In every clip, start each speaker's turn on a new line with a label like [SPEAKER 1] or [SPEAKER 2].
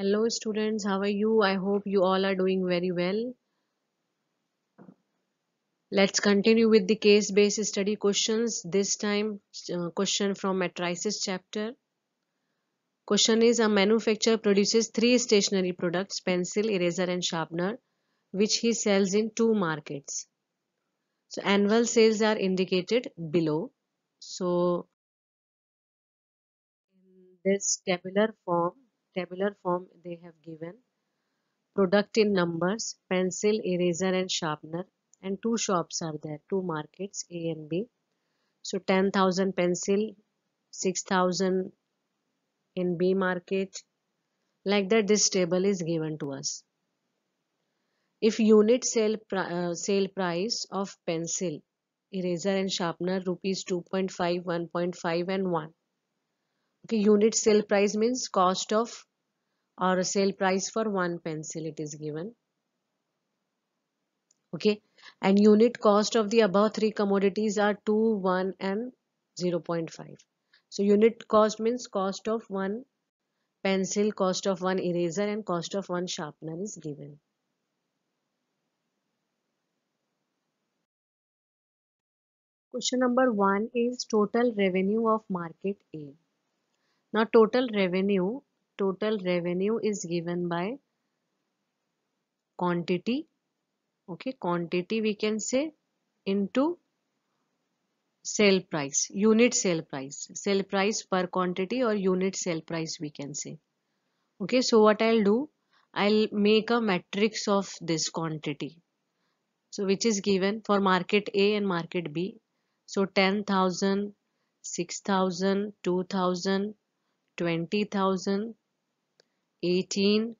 [SPEAKER 1] hello students how are you i hope you all are doing very well let's continue with the case based study questions this time uh, question from matrices chapter question is a manufacturer produces three stationary products pencil eraser and sharpener which he sells in two markets so annual sales are indicated below so in this tabular form tabular form they have given product in numbers pencil eraser and sharpener and two shops are there two markets a and b so 10000 pencil 6000 in b market like that this table is given to us if unit sale uh, sale price of pencil eraser and sharpener rupees 2.5 1.5 and 1 okay unit sale price means cost of or a sale price for one pencil it is given okay and unit cost of the above three commodities are 2 1 and 0.5 so unit cost means cost of one pencil cost of one eraser and cost of one sharpener is given Question number one is total revenue of market A. Now total revenue total revenue is given by quantity okay quantity we can say into sale price unit sale price sale price per quantity or unit sale price we can say okay so what i'll do i'll make a matrix of this quantity so which is given for market a and market b so 10000 6000 2000 20000 18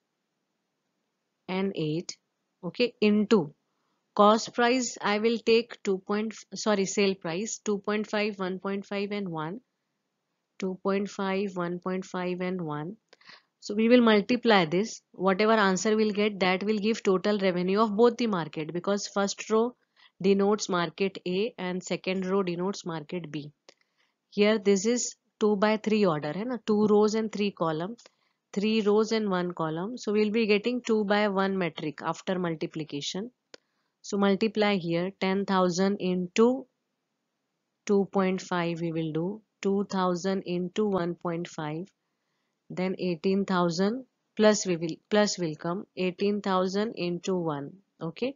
[SPEAKER 1] and 8 okay into cost price I will take 2 point sorry sale price 2.5 1.5 and 1 2.5 1.5 and 1 so we will multiply this whatever answer we'll get that will give total revenue of both the market because first row denotes market A and second row denotes market B here this is 2 by 3 order and 2 rows and 3 column three rows and one column so we'll be getting 2 by 1 metric after multiplication so multiply here 10,000 into 2.5 we will do 2000 into 1.5 then 18000 plus we will plus will come 18000 into 1 okay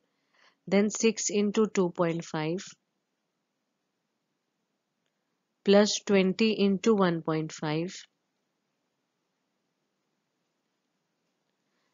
[SPEAKER 1] then 6 into 2.5 plus 20 into 1.5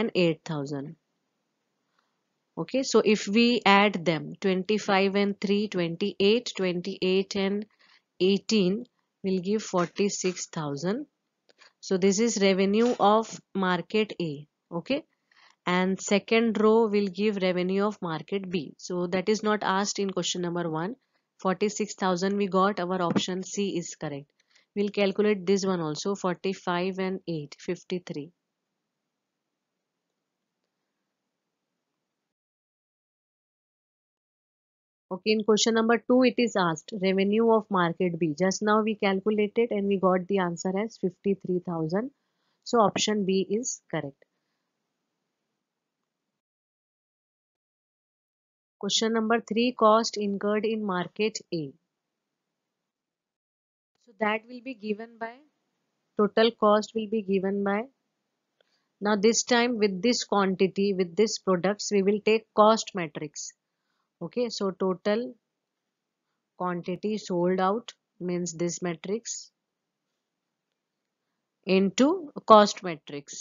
[SPEAKER 1] and 8000 okay so if we add them 25 and 3 28 28 and 18 will give 46000 so this is revenue of market a okay and second row will give revenue of market b so that is not asked in question number 1 46000 we got our option c is correct we'll calculate this one also 45 and 8 53 Okay, in question number 2 it is asked revenue of market B. Just now we calculated and we got the answer as 53,000. So option B is correct. Question number 3 cost incurred in market A. So that will be given by total cost will be given by now this time with this quantity with this products we will take cost matrix okay so total quantity sold out means this matrix into cost matrix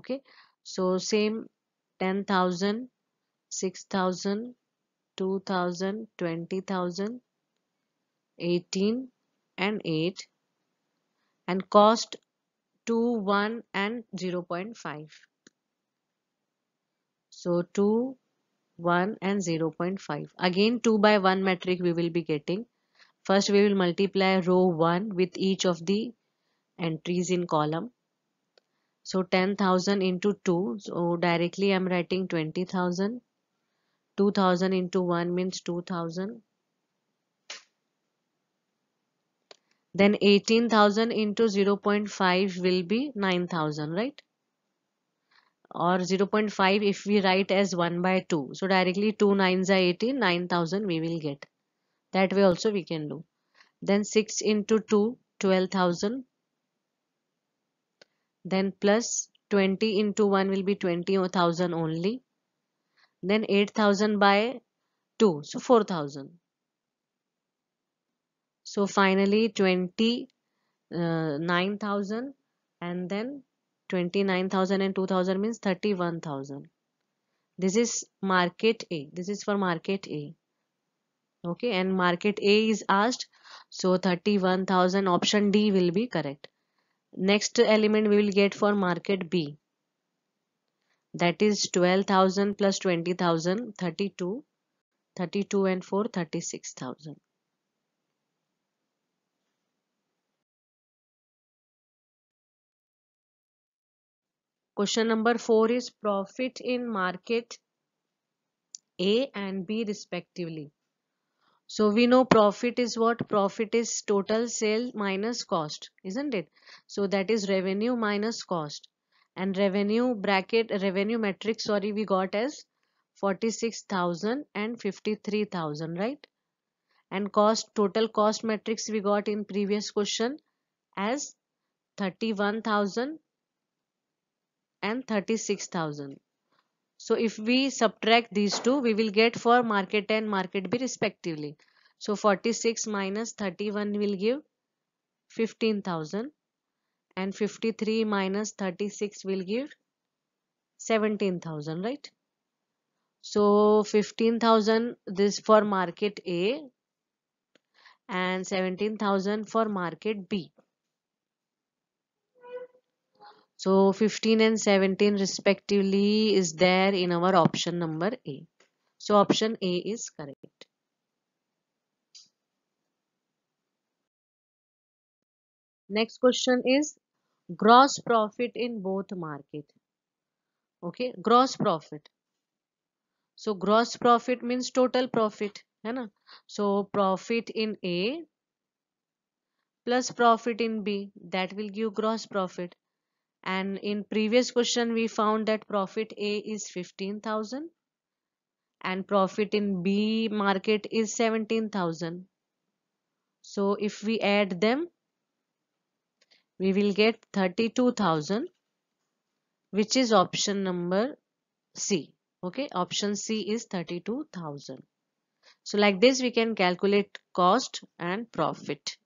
[SPEAKER 1] okay so same 10000 6000 2000 20000 18 and 8 and cost 2 1 and 0 0.5 so 2 1 and 0.5. Again 2 by 1 metric we will be getting. First we will multiply row 1 with each of the entries in column. So 10,000 into 2. So directly I am writing 20,000. 2000 into 1 means 2000. Then 18,000 into 0.5 will be 9,000, right? or 0.5 if we write as 1 by 2 so directly 2 nines are 18 9000 we will get that way also we can do then 6 into 2 12000 then plus 20 into 1 will be 20000 only then 8000 by 2 so 4000 so finally 20 uh, 9000 and then 29,000 and 2,000 means 31,000. This is market A. This is for market A. Okay, and market A is asked. So 31,000 option D will be correct. Next element we will get for market B. That is 12,000 plus 20,000, 32, 32 and 4, 36,000. Question number 4 is profit in market A and B respectively. So we know profit is what? Profit is total sale minus cost, isn't it? So that is revenue minus cost. And revenue bracket, revenue metric, sorry, we got as 46,000 and 53,000, right? And cost, total cost matrix we got in previous question as 31,000 and 36,000. So if we subtract these two, we will get for market A and market B respectively. So 46 minus 31 will give 15,000 and 53 minus 36 will give 17,000, right? So 15,000 this for market A and 17,000 for market B. So 15 and 17 respectively is there in our option number A. So option A is correct. Next question is gross profit in both market. Okay, gross profit. So gross profit means total profit. है ना so profit in a plus profit in b that will give gross profit and in previous question we found that profit A is 15000 and profit in B market is 17000 so if we add them we will get 32000 which is option number C okay option C is 32000 so like this we can calculate cost and profit